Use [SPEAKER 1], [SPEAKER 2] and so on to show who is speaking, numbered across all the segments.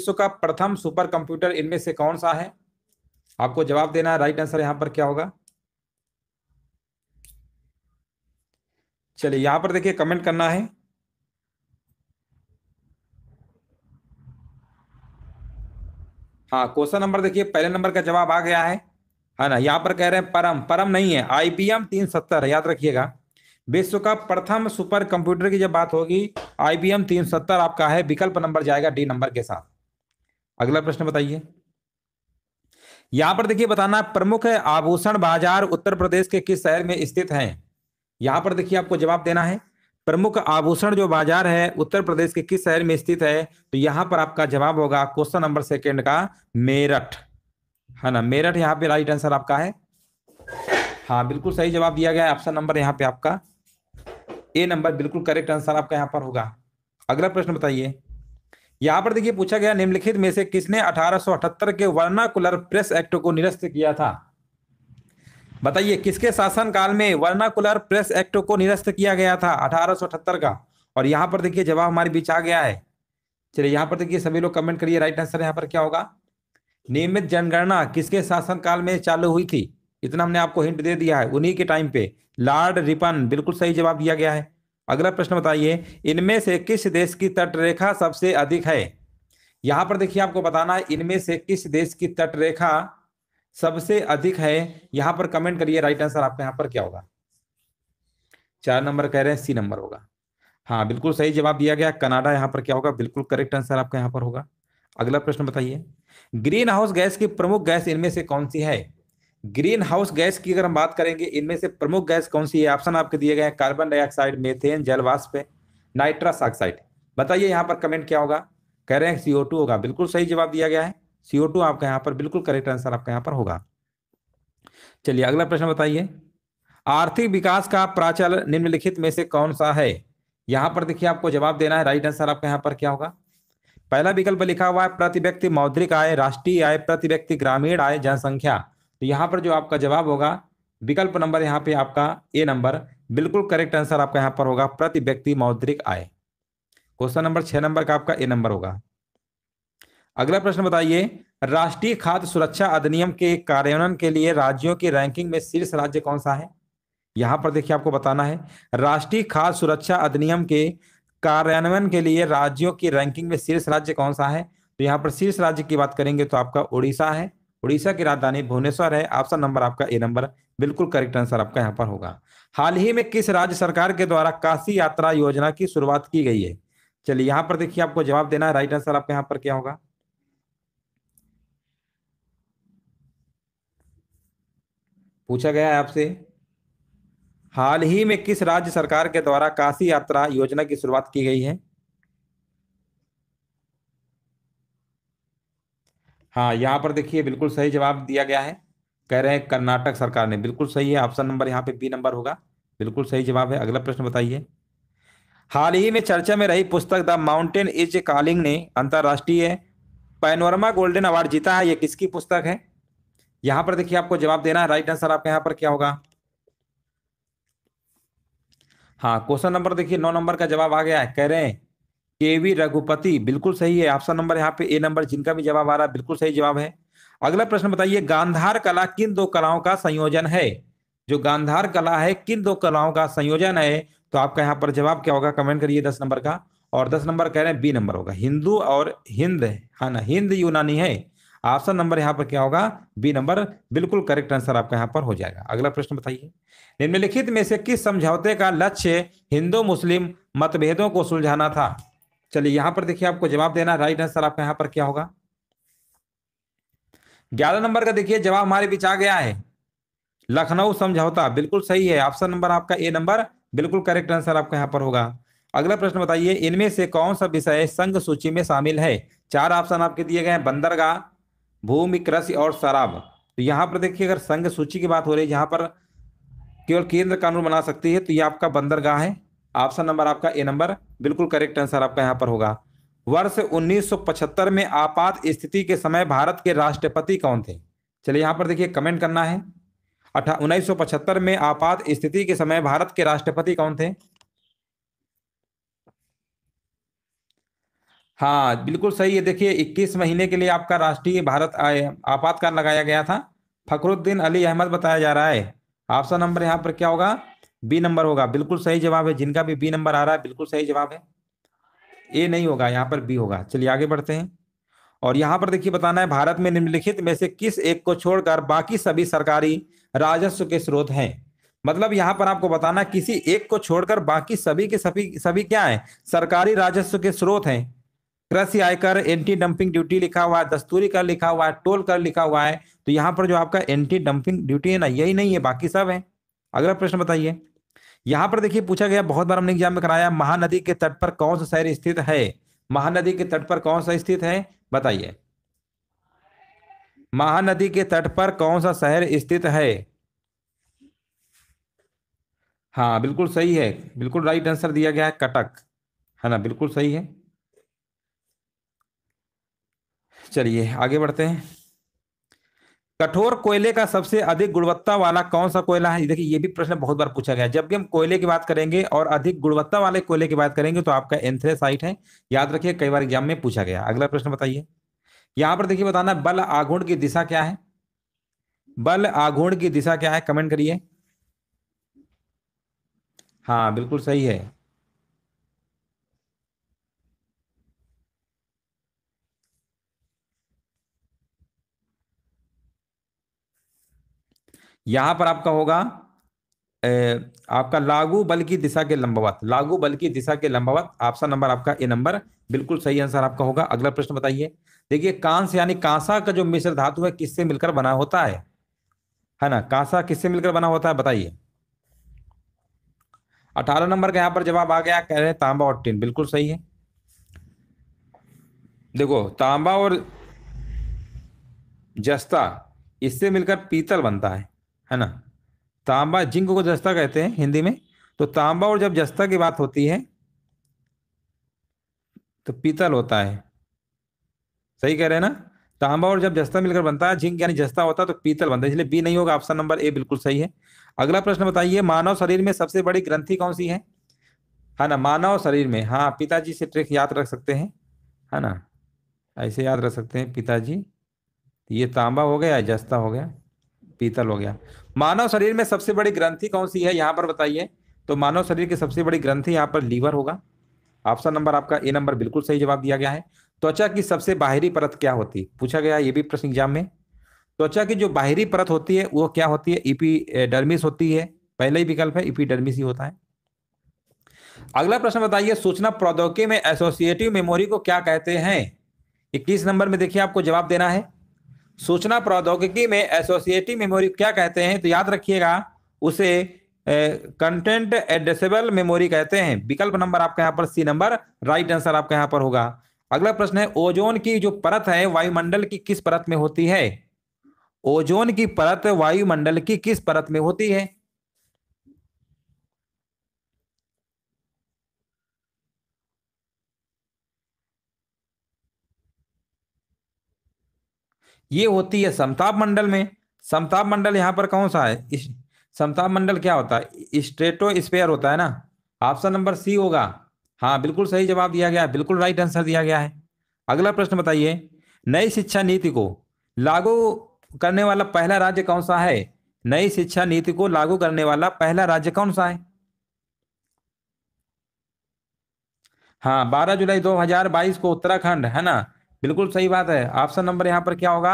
[SPEAKER 1] विश्व का प्रथम सुपर कंप्यूटर इनमें से कौन सा है आपको जवाब देना है राइट आंसर यहां पर क्या होगा चलिए यहां पर देखिए कमेंट करना है हाँ क्वेश्चन नंबर देखिए पहले नंबर का जवाब आ गया है है हाँ ना यहां पर कह रहे हैं परम परम नहीं है आईपीएम तीन सत्तर याद रखिएगा विश्व का प्रथम सुपर कंप्यूटर की जब बात होगी आईपीएम तीन सत्तर आपका है विकल्प नंबर जाएगा डी नंबर के साथ अगला प्रश्न बताइए यहां पर देखिए बताना प्रमुख आभूषण बाजार उत्तर प्रदेश के किस शहर में स्थित है यहां पर देखिए आपको जवाब देना है प्रमुख आभूषण जो बाजार है उत्तर प्रदेश के किस शहर में स्थित है तो यहां पर आपका जवाब होगा क्वेश्चन नंबर सेकेंड का मेरठ है ना मेरठ यहाँ पे राइट आंसर आपका है हाँ बिल्कुल सही जवाब दिया गया ऑप्शन नंबर यहाँ पे आपका ए नंबर बिल्कुल करेक्ट आंसर आपका यहाँ पर होगा अगला प्रश्न बताइए यहाँ पर देखिए पूछा गया निम्नलिखित में से किसने 1878 के वर्नाकुलर प्रेस एक्ट को निरस्त किया था बताइए किसके शासनकाल में वर्नाकुलर प्रेस एक्ट को निरस्त किया गया था 1878 का और यहाँ पर देखिए जवाब हमारे बीच आ गया है चलिए यहाँ पर देखिए सभी लोग कमेंट करिए राइट आंसर यहाँ पर क्या होगा नियमित जनगणना किसके शासनकाल में चालू हुई थी इतना हमने आपको हिंट दे दिया है उन्हीं के टाइम पे लॉर्ड रिपन बिल्कुल सही जवाब दिया गया है अगला प्रश्न बताइए इनमें से किस देश की तटरेखा सबसे अधिक है यहां पर देखिए आपको बताना है इनमें से किस देश की तटरेखा सबसे अधिक है यहां पर कमेंट करिए राइट आंसर आपका यहां पर क्या होगा चार नंबर कह रहे हैं सी नंबर होगा हाँ बिल्कुल सही जवाब दिया गया कनाडा यहां पर क्या होगा बिल्कुल करेक्ट आंसर आपका यहां पर होगा अगला प्रश्न बताइए ग्रीन हाउस गैस की प्रमुख गैस इनमें से कौन सी है ग्रीन हाउस गैस की अगर हम बात करेंगे इनमें से प्रमुख गैस कौन सी है ऑप्शन आपके दिए गए हैं कार्बन डाइऑक्साइड मेथेन जलवाष्प नाइट्रस ऑक्साइड बताइए यहाँ पर कमेंट क्या होगा कह रहे हैं सीओ टू होगा बिल्कुल सही जवाब दिया गया है सीओ टू आपका यहाँ पर बिल्कुल करेक्ट आंसर आपका यहाँ पर होगा चलिए अगला प्रश्न बताइए आर्थिक विकास का प्राचल निम्नलिखित में से कौन सा है यहाँ पर देखिए आपको जवाब देना है राइट आंसर आपका यहाँ पर क्या होगा पहला विकल्प लिखा हुआ है प्रति व्यक्ति मौद्रिक आय राष्ट्रीय आय प्रति व्यक्ति ग्रामीण आय जनसंख्या तो यहाँ पर जो आपका जवाब होगा विकल्प नंबर यहाँ पे आपका ए नंबर बिल्कुल करेक्ट आंसर आपका यहाँ पर होगा प्रति व्यक्ति मौद्रिक आय क्वेश्चन नंबर छह नंबर का आपका ए नंबर होगा अगला प्रश्न बताइए राष्ट्रीय खाद्य सुरक्षा अधिनियम के कार्यान्वयन के लिए राज्यों की रैंकिंग में शीर्ष राज्य कौन सा है यहाँ पर देखिए आपको बताना है राष्ट्रीय खाद्य सुरक्षा अधिनियम के कार्यान्वयन के लिए राज्यों की रैंकिंग में शीर्ष राज्य कौन सा है तो यहाँ पर शीर्ष राज्य की बात करेंगे तो आपका उड़ीसा है उड़ीसा की राजधानी भुवनेश्वर है ऑप्शन नंबर आपका ए नंबर बिल्कुल करेक्ट आंसर आपका यहाँ पर होगा हाल ही में किस राज्य सरकार के द्वारा काशी यात्रा योजना की शुरुआत की गई है चलिए यहाँ पर देखिए आपको जवाब देना है राइट आंसर आपका यहाँ पर क्या होगा पूछा गया है आपसे हाल ही में किस राज्य सरकार के द्वारा काशी यात्रा योजना की शुरुआत की गई है हाँ यहाँ पर देखिए बिल्कुल सही जवाब दिया गया है कह रहे हैं कर्नाटक सरकार ने बिल्कुल सही है ऑप्शन नंबर यहाँ पे बी नंबर होगा बिल्कुल सही जवाब है अगला प्रश्न बताइए हाल ही में चर्चा में रही पुस्तक द माउंटेन इज कॉलिंग ने अंतर्राष्ट्रीय पैनोरमा गोल्डन अवार्ड जीता है ये किसकी पुस्तक है यहाँ पर देखिए आपको जवाब देना है राइट आंसर आपके यहाँ पर क्या होगा हाँ क्वेश्चन नंबर देखिए नौ नंबर का जवाब आ गया है कह रहे हैं केवी रघुपति बिल्कुल सही है ऑप्शन नंबर यहाँ पे ए नंबर जिनका भी जवाब आ रहा है बिल्कुल सही जवाब है अगला प्रश्न बताइए गांधार कला किन दो कलाओं का संयोजन है जो गांधार कला है किन दो कलाओं का संयोजन है तो आपका यहाँ पर जवाब क्या होगा कमेंट करिए दस नंबर का और दस नंबर कह रहे हैं बी नंबर होगा हिंदू और हिंद है हाँ ना हिंद यूनानी है ऑप्शन नंबर यहाँ पर क्या होगा बी नंबर बिल्कुल करेक्ट आंसर आपका यहाँ पर हो जाएगा अगला प्रश्न बताइए निम्नलिखित में से किस समझौते का लक्ष्य हिंदू मुस्लिम मतभेदों को सुलझाना था चलिए यहां पर देखिए आपको जवाब देना राइट आंसर आपका यहां पर क्या होगा ग्यारह नंबर का देखिए जवाब हमारे बीच आ गया है लखनऊ समझौता बिल्कुल सही है ऑप्शन नंबर आपका ए नंबर बिल्कुल करेक्ट आंसर आपका यहाँ पर होगा अगला प्रश्न बताइए इनमें से कौन सा विषय संघ सूची में शामिल है चार ऑप्शन आपके दिए गए हैं बंदरगाह भूमि कृषि और शराब तो यहाँ पर देखिए अगर संघ सूची की बात हो रही है यहाँ पर केवल केंद्र कानून बना सकती है तो ये आपका बंदरगाह है ऑप्शन नंबर आपका ए नंबर बिल्कुल करेक्ट आंसर आपका यहाँ पर होगा वर्ष 1975 में आपात स्थिति के समय भारत के राष्ट्रपति कौन थे चलिए यहाँ पर देखिए कमेंट करना है अठा उन्नीस में आपात स्थिति के समय भारत के राष्ट्रपति कौन थे हाँ बिल्कुल सही है देखिए 21 महीने के लिए आपका राष्ट्रीय भारत आपातकाल लगाया गया था फखरुद्दीन अली अहमद बताया जा रहा है ऑप्शन नंबर यहाँ पर क्या होगा बी नंबर होगा बिल्कुल सही जवाब है जिनका भी बी नंबर आ रहा है बिल्कुल सही जवाब है ए नहीं होगा यहाँ पर बी होगा चलिए आगे बढ़ते हैं और यहाँ पर देखिए बताना है भारत में निम्नलिखित में से किस एक को छोड़कर बाकी सभी सरकारी राजस्व के स्रोत हैं मतलब यहाँ पर आपको बताना किसी एक को छोड़कर बाकी सभी के सभी सभी क्या है सरकारी राजस्व के स्रोत हैं कृषि आयकर एंटी डंपिंग ड्यूटी लिखा हुआ है दस्तूरी कर लिखा हुआ है टोल कर लिखा हुआ है तो यहाँ पर जो आपका एंटी डंपिंग ड्यूटी है ना यही नहीं है बाकी सब है अगला प्रश्न बताइए यहाँ पर देखिए पूछा गया बहुत बार हमने एग्जाम में कराया महानदी के तट पर कौन सा शहर स्थित है महानदी के तट पर कौन सा स्थित है बताइए महानदी के तट पर कौन सा शहर स्थित है हाँ बिल्कुल सही है बिल्कुल राइट आंसर दिया गया है कटक है ना बिल्कुल सही है चलिए आगे बढ़ते हैं कठोर कोयले का सबसे अधिक गुणवत्ता वाला कौन सा कोयला है देखिए ये भी प्रश्न बहुत बार पूछा गया जब भी हम कोयले की बात करेंगे और अधिक गुणवत्ता वाले कोयले की बात करेंगे तो आपका एंथ्रेसाइट है याद रखिए कई बार एग्जाम में पूछा गया अगला प्रश्न बताइए यहां पर देखिए बताना बल आघूर्ण की दिशा क्या है बल आघूर्ण की दिशा क्या है कमेंट करिए हाँ बिल्कुल सही है यहां पर आपका होगा ए, आपका लागू बल की दिशा के लंबवत लागू बल की दिशा के लंबवत ऑप्शन नंबर आपका ए नंबर बिल्कुल सही आंसर आपका होगा अगला प्रश्न बताइए देखिए कांस यानी कांसा का जो मिश्र धातु है किससे मिलकर बना होता है है ना कांसा किससे मिलकर बना होता है बताइए अठारह नंबर का यहां पर जवाब आ गया कह रहे हैं तांबा और टिन बिल्कुल सही है देखो तांबा और जस्ता इससे मिलकर पीतल बनता है है ना तांबा जिंक को जस्ता कहते हैं हिंदी में तो तांबा और जब जस्ता की बात होती है तो पीतल होता है सही कह रहे हैं ना तांबा और जब जस्ता मिलकर बनता है जिंक यानी जस्ता होता है तो पीतल बनता है इसलिए बी नहीं होगा ऑप्शन नंबर ए बिल्कुल सही है अगला प्रश्न बताइए मानव शरीर में सबसे बड़ी ग्रंथि कौन सी है है ना मानव शरीर में हाँ पिताजी से ट्रिक याद रख सकते हैं है ना ऐसे याद रख सकते हैं पिताजी ये तांबा हो गया जस्ता हो गया पीतल हो गया मानव शरीर में सबसे बड़ी ग्रंथि कौन सी है यहाँ पर बताइए तो मानव शरीर की सबसे बड़ी ग्रंथि यहाँ पर लीवर होगा ऑप्शन नंबर आपका ए नंबर बिल्कुल सही जवाब दिया गया है त्वचा की सबसे बाहरी परत क्या होती पूछा गया ये भी प्रश्न एग्जाम में त्वचा की जो बाहरी परत होती है वो क्या होती है इपीडर्मिस होती है पहले ही विकल्प है इपीडर्मिस ही होता है अगला प्रश्न बताइए सूचना प्रौद्योगिकी में एसोसिएटिव मेमोरी को क्या कहते हैं इक्कीस नंबर में देखिए आपको जवाब देना है सूचना प्रौद्योगिकी में एसोसिएटिव मेमोरी क्या कहते हैं तो याद रखिएगा उसे कंटेंट एड्रेसेबल मेमोरी कहते हैं विकल्प नंबर आपके यहाँ पर सी नंबर राइट आंसर आपका यहाँ पर होगा अगला प्रश्न है ओजोन की जो परत है वायुमंडल की किस परत में होती है ओजोन की परत वायुमंडल की किस परत में होती है ये होती है समताप मंडल में समताप मंडल यहाँ पर कौन सा है समताप मंडल क्या होता है स्ट्रेटो स्पेयर होता है ना ऑप्शन नंबर सी होगा हाँ बिल्कुल सही जवाब दिया गया है बिल्कुल राइट आंसर दिया गया है अगला प्रश्न बताइए नई शिक्षा नीति को लागू करने वाला पहला राज्य कौन सा है नई शिक्षा नीति को लागू करने वाला पहला राज्य कौन सा है हाँ 12 जुलाई 2022 को उत्तराखंड है ना बिल्कुल सही बात है ऑप्शन नंबर यहाँ पर क्या होगा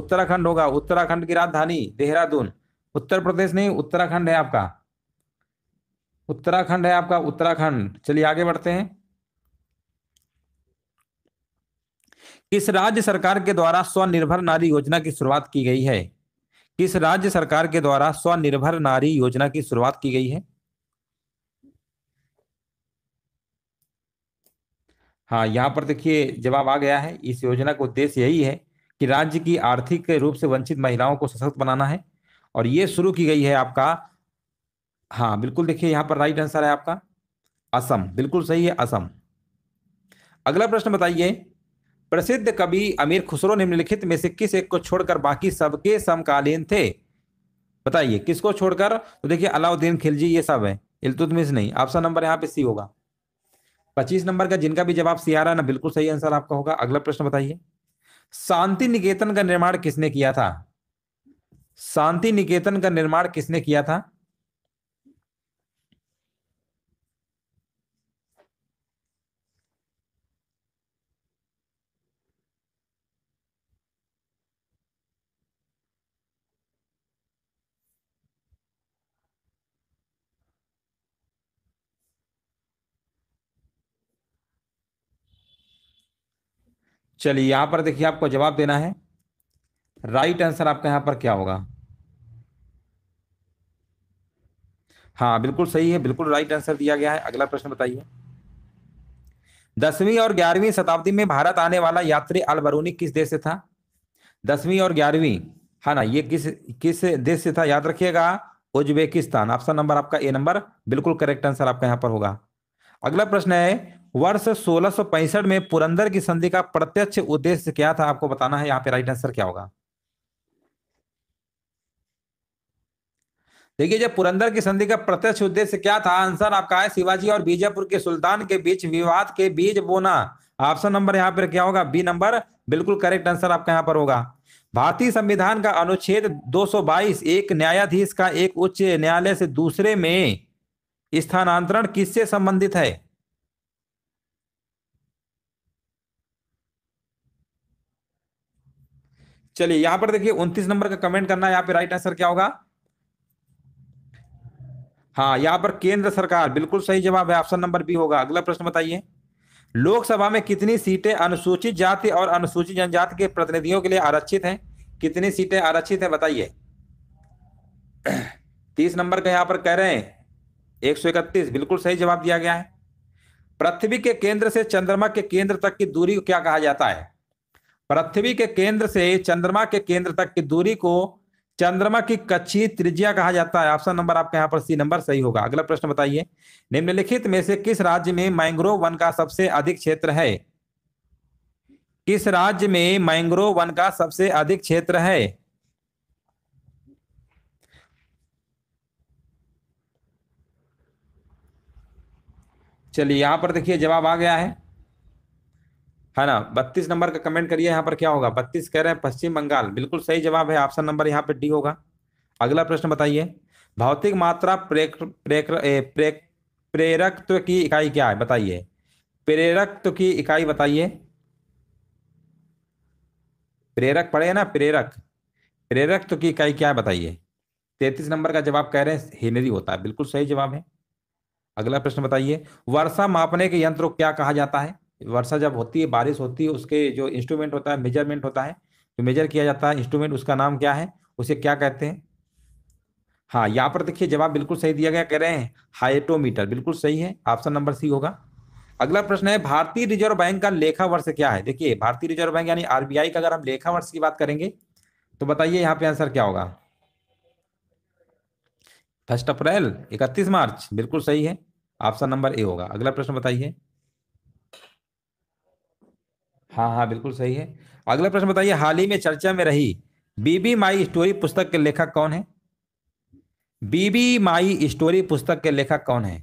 [SPEAKER 1] उत्तराखंड होगा उत्तराखंड की राजधानी देहरादून उत्तर प्रदेश नहीं उत्तराखंड है आपका उत्तराखंड है आपका उत्तराखंड चलिए आगे बढ़ते हैं किस राज्य सरकार के द्वारा स्वनिर्भर नारी योजना की शुरुआत की गई है किस राज्य सरकार के द्वारा स्वनिर्भर नारी योजना की शुरुआत की गई है हाँ यहाँ पर देखिए जवाब आ गया है इस योजना का उद्देश्य यही है कि राज्य की आर्थिक रूप से वंचित महिलाओं को सशक्त बनाना है और ये शुरू की गई है आपका हाँ बिल्कुल देखिए यहाँ पर राइट आंसर है आपका असम बिल्कुल सही है असम अगला प्रश्न बताइए प्रसिद्ध कवि अमीर खुसरो निम्नलिखित में से किस एक को छोड़कर बाकी सबके समकालीन थे बताइए किसको छोड़कर तो देखिए अलाउद्दीन खिलजी ये सब है इलतुतमिस नहीं ऑप्शन नंबर यहाँ पे सी होगा पच्चीस नंबर का जिनका भी जवाब सी आ रहा ना बिल्कुल सही आंसर आपका होगा अगला प्रश्न बताइए शांति निकेतन का निर्माण किसने किया था शांति निकेतन का निर्माण किसने किया था चलिए यहां पर देखिए आपको जवाब देना है राइट आंसर आपका यहां पर क्या होगा हाँ बिल्कुल सही है बिल्कुल राइट आंसर दिया गया है अगला प्रश्न बताइए दसवीं और ग्यारहवीं शताब्दी में भारत आने वाला यात्री अलबरूनी किस देश से था दसवीं और ग्यारहवीं है हाँ ना ये किस किस देश से था याद रखिएगा उज्बेकिस्तान ऑप्शन नंबर आपका ए नंबर बिल्कुल करेक्ट आंसर आपका यहां पर होगा अगला प्रश्न है वर्ष सोलह में पुरंदर की संधि का प्रत्यक्ष उद्देश्य क्या था आपको बताना है यहाँ पे राइट आंसर क्या होगा देखिए जब पुरंदर की संधि का प्रत्यक्ष उद्देश्य क्या था आंसर आपका है शिवाजी और बीजापुर के सुल्तान के बीच विवाद के बीज बोना ऑप्शन नंबर यहां पर क्या होगा बी नंबर बिल्कुल करेक्ट आंसर आपका यहां पर होगा भारतीय संविधान का अनुच्छेद 222 एक न्यायाधीश का एक उच्च न्यायालय से दूसरे में स्थानांतरण किससे संबंधित है चलिए यहां पर देखिए उन्तीस नंबर का कमेंट करना यहाँ पे राइट आंसर क्या होगा हाँ यहाँ पर केंद्र सरकार बिल्कुल सही जवाब है ऑप्शन नंबर बी होगा अगला प्रश्न बताइए लोकसभा में कितनी सीटें अनुसूचित जाति और अनुसूचित जनजाति के प्रतिनिधियों के लिए आरक्षित हैं कितनी सीटें आरक्षित हैं बताइए तीस नंबर का यहाँ पर कह रहे हैं एक सौ इकतीस बिल्कुल सही जवाब दिया गया है पृथ्वी के केंद्र से चंद्रमा के केंद्र तक की दूरी को क्या कहा जाता है पृथ्वी के केंद्र से चंद्रमा के केंद्र तक की दूरी को चंद्रमा की कच्छी त्रिज्या कहा जाता है ऑप्शन नंबर आपके यहाँ पर सी नंबर सही होगा अगला प्रश्न बताइए निम्नलिखित में से किस राज्य में मैंग्रोव वन का सबसे अधिक क्षेत्र है किस राज्य में मैंग्रोव वन का सबसे अधिक क्षेत्र है चलिए यहां पर देखिए जवाब आ गया है है हाँ ना बत्तीस नंबर का कमेंट करिए यहाँ पर क्या होगा बत्तीस कह रहे हैं पश्चिम बंगाल बिल्कुल सही जवाब है ऑप्शन नंबर यहाँ पे डी होगा अगला प्रश्न बताइए भौतिक मात्रा प्रेक, प्रेरकत्व की इकाई क्या है बताइए प्रेरकत्व की इकाई बताइए प्रेरक पढ़े ना प्रेरक प्रेरकत्व की इकाई क्या है बताइए तैतीस नंबर का जवाब कह रहे हैं हेनरी होता है बिल्कुल सही जवाब है अगला प्रश्न बताइए वर्षा मापने के यंत्र को क्या कहा जाता है वर्षा जब होती है बारिश होती है उसके जो इंस्ट्रूमेंट होता है मेजरमेंट होता है जो मेजर किया जाता है इंस्ट्रूमेंट उसका नाम क्या है उसे क्या कहते हैं हाँ यहाँ पर देखिए जवाब बिल्कुल सही दिया गया कह रहे हैं हाइटोमीटर बिल्कुल सही है ऑप्शन नंबर सी होगा अगला प्रश्न है भारतीय रिजर्व बैंक का लेखा वर्ष क्या है देखिए भारतीय रिजर्व बैंक यानी आरबीआई का अगर हम लेखा वर्ष की बात करेंगे तो बताइए यहाँ पे आंसर क्या होगा फर्स्ट अप्रैल इकतीस मार्च बिल्कुल सही है ऑप्शन नंबर ए होगा अगला प्रश्न बताइए हाँ हाँ बिल्कुल सही है अगला प्रश्न बताइए हाल ही में चर्चा में रही बीबी माई स्टोरी पुस्तक के लेखक कौन है बीबी माई स्टोरी पुस्तक के लेखक कौन है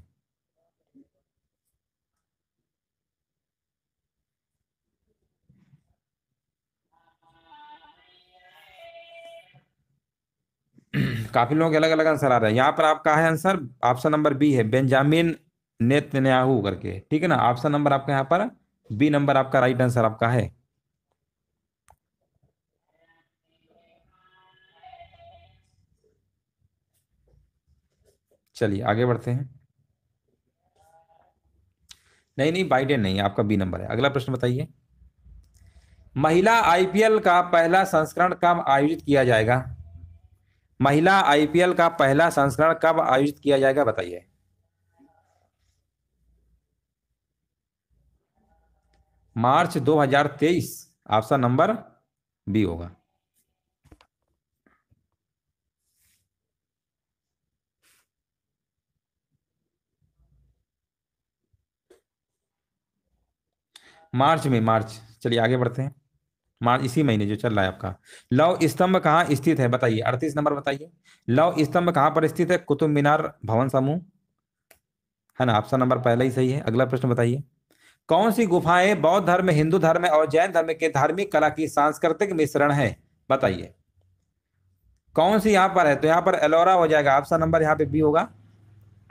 [SPEAKER 1] काफी लोगों के अलग अलग आंसर आ रहे हैं यहाँ पर आपका है आंसर ऑप्शन नंबर बी है बेंजामिन नेतन्याहू करके ठीक है ना ऑप्शन नंबर आपका यहाँ पर बी नंबर आपका राइट आंसर आपका है चलिए आगे बढ़ते हैं नहीं नहीं बाइडेन नहीं आपका बी नंबर है अगला प्रश्न बताइए महिला आईपीएल का पहला संस्करण कब आयोजित किया जाएगा महिला आईपीएल का पहला संस्करण कब आयोजित किया जाएगा बताइए मार्च 2023 ऑप्शन नंबर बी होगा मार्च में मार्च चलिए आगे बढ़ते हैं मार्च इसी महीने जो चल रहा है आपका लव स्तंभ कहाँ स्थित है बताइए अड़तीस नंबर बताइए लव स्तंभ कहाँ पर स्थित है कुतुब मीनार भवन समूह है ना ऑप्शन नंबर पहला ही सही है अगला प्रश्न बताइए कौन सी गुफाएं बौद्ध धर्म हिंदू धर्म और जैन धर्म के धार्मिक कला की सांस्कृतिक मिश्रण है बताइए कौन सी यहां पर है तो यहां पर एलोरा हो जाएगा ऑप्शन नंबर यहाँ पे बी होगा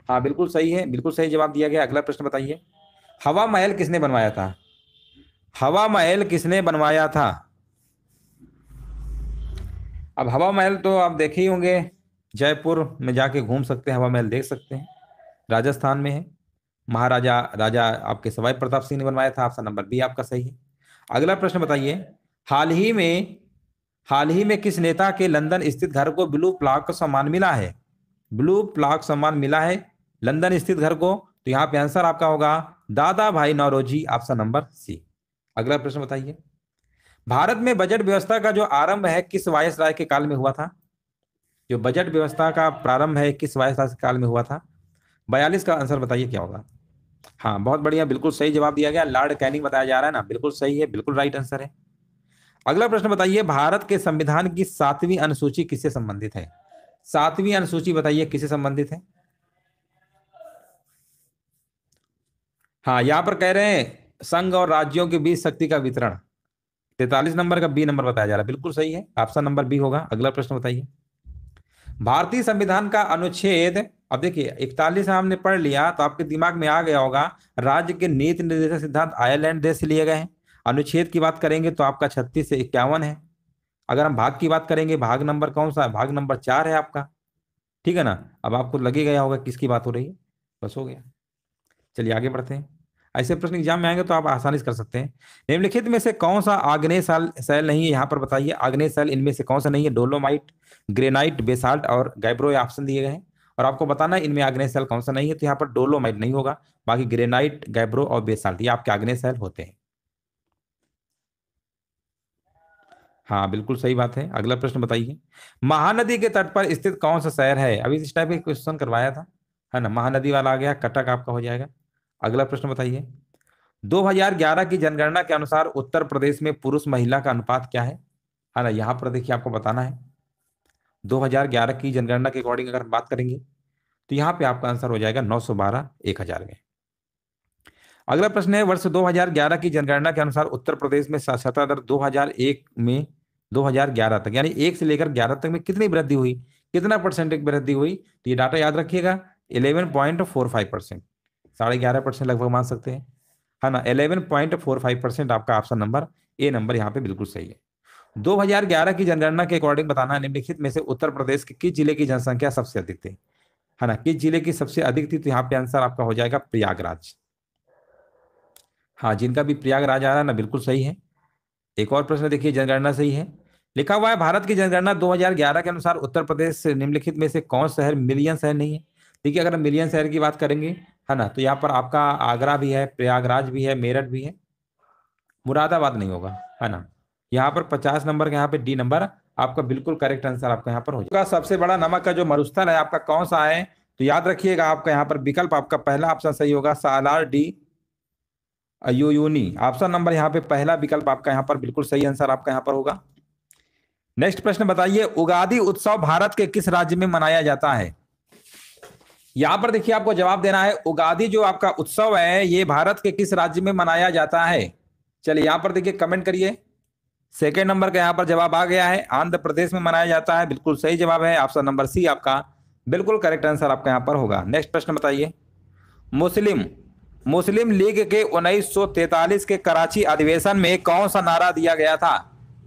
[SPEAKER 1] हाँ बिल्कुल सही है बिल्कुल सही जवाब दिया गया अगला प्रश्न बताइए हवा महल किसने बनवाया था हवा महल किसने बनवाया था अब हवा महल तो आप देखे ही होंगे जयपुर में जाके घूम सकते हैं हवा महल देख सकते हैं राजस्थान में है महाराजा राजा आपके सवाई प्रताप सिंह ने बनवाया था ऑप्शन नंबर बी आपका सही है अगला प्रश्न बताइए हाल ही में हाल ही में किस नेता के लंदन स्थित घर को ब्लू प्लाक सम्मान मिला है ब्लू प्लाक सम्मान मिला है लंदन स्थित घर को तो यहाँ पे आंसर आपका होगा दादा भाई नौरोजी ऑप्शन नंबर सी अगला प्रश्न बताइए भारत में बजट व्यवस्था का जो आरंभ है किस वायस राय के काल में हुआ था जो बजट व्यवस्था का प्रारंभ है किस वायस राय के काल में हुआ था बयालीस का आंसर बताइए क्या होगा हाँ बहुत बढ़िया बिल्कुल सही जवाब दिया गया लॉर्ड कैनिंग बताया जा रहा है ना बिल्कुल सही है बिल्कुल राइट आंसर है अगला प्रश्न बताइए भारत के संविधान की सातवीं अनुसूची किससे संबंधित है सातवीं अनुसूची बताइए किससे संबंधित है हाँ यहां पर कह रहे हैं संघ और राज्यों के बीच शक्ति का वितरण तैतालीस नंबर का बी नंबर बताया जा रहा है बिल्कुल सही है ऑप्शन नंबर बी होगा अगला प्रश्न बताइए भारतीय संविधान का अनुच्छेद अब देखिए इकतालीस हमने पढ़ लिया तो आपके दिमाग में आ गया होगा राज्य के नीति निर्देशक सिद्धांत आयरलैंड देश से लिए गए हैं अनुच्छेद की बात करेंगे तो आपका छत्तीस से इक्यावन है अगर हम भाग की बात करेंगे भाग नंबर कौन सा है भाग नंबर चार है आपका ठीक है ना अब आपको लगे गया होगा किसकी बात हो रही है बस हो गया चलिए आगे बढ़ते हैं ऐसे प्रश्न एग्जाम में आएंगे तो आप आसानी से कर सकते हैं निम्नलिखित में से कौन सा आग्नेय साल सेल नहीं है यहाँ पर बताइए आग्नेय सेल इनमें से कौन सा नहीं है डोलोमाइट ग्रेनाइट बेसाल्ट और गैब्रो ऑप्शन दिए गए हैं और आपको बताना है इनमें आग्नेय सेल कौन सा नहीं है तो यहाँ पर डोलोमाइट नहीं होगा बाकी ग्रेनाइट गैब्रो और बेसाल्ट ये आपके आग्नेय सेल होते हैं हाँ बिल्कुल सही बात है अगला प्रश्न बताइए महानदी के तट पर स्थित कौन सा शहर है अभी इस टाइप का क्वेश्चन करवाया था है ना महानदी वाला आ गया कटक आपका हो जाएगा अगला प्रश्न बताइए 2011 की जनगणना के अनुसार उत्तर प्रदेश में पुरुष महिला का अनुपात क्या है है हाँ ना यहाँ पर देखिए आपको बताना है 2011 की जनगणना के अकॉर्डिंग अगर हम बात करेंगे तो यहाँ पे आपका आंसर हो जाएगा 912 1000 में अगला प्रश्न है वर्ष 2011 की जनगणना के अनुसार उत्तर प्रदेश में साक्षरता दर दो में दो तक यानी एक से लेकर ग्यारह तक में कितनी वृद्धि हुई कितना परसेंट वृद्धि हुई तो ये डाटा याद रखिएगा 11.45 परसेंट साढ़े ग्यारह परसेंट लगभग मान सकते हैं है हाँ ना eleven point four five percent आपका ऑप्शन नंबर ए नंबर यहाँ पे बिल्कुल सही है 2011 की जनगणना के अकॉर्डिंग बताना निम्नलिखित में से उत्तर प्रदेश के किस जिले की जनसंख्या सबसे अधिक थी है हाँ ना किस जिले की सबसे अधिक थी तो यहाँ पे आंसर आपका हो जाएगा प्रयागराज हाँ जिनका भी प्रयागराज आ रहा है ना बिल्कुल सही है एक और प्रश्न देखिए जनगणना सही है लिखा हुआ है भारत की जनगणना 2011 के अनुसार उत्तर प्रदेश निम्नलिखित में से कौन शहर मिलियन शहर नहीं है देखिए अगर हम मिलियन शहर की बात करेंगे है ना तो यहाँ पर आपका आगरा भी है प्रयागराज भी है मेरठ भी है मुरादाबाद नहीं होगा है ना यहाँ पर पचास नंबर के यहाँ पे डी नंबर आपका बिल्कुल करेक्ट आंसर आपका यहाँ पर हो जाएगा सबसे बड़ा नमक का जो मरुस्थल है आपका कौन सा है तो याद रखिएगा आपका यहाँ पर विकल्प आपका पहला ऑप्शन सही होगा Salar de Uyuni option number यहाँ पे पहला विकल्प आपका यहाँ पर बिल्कुल सही आंसर आपका यहाँ पर होगा नेक्स्ट प्रश्न बताइए उगादी उत्सव भारत के किस राज्य में मनाया जाता है यहां पर देखिए आपको जवाब देना है उगादी जो आपका उत्सव है ये भारत के किस राज्य में मनाया जाता है चलिए यहां पर देखिए कमेंट करिए सेकेंड नंबर का यहाँ पर जवाब आ गया है आंध्र प्रदेश में मनाया जाता है बिल्कुल सही जवाब है ऑप्शन नंबर सी आपका बिल्कुल करेक्ट आंसर आपका यहाँ पर होगा नेक्स्ट प्रश्न बताइए मुस्लिम मुस्लिम लीग के 1943 के कराची अधिवेशन में कौन सा नारा दिया गया था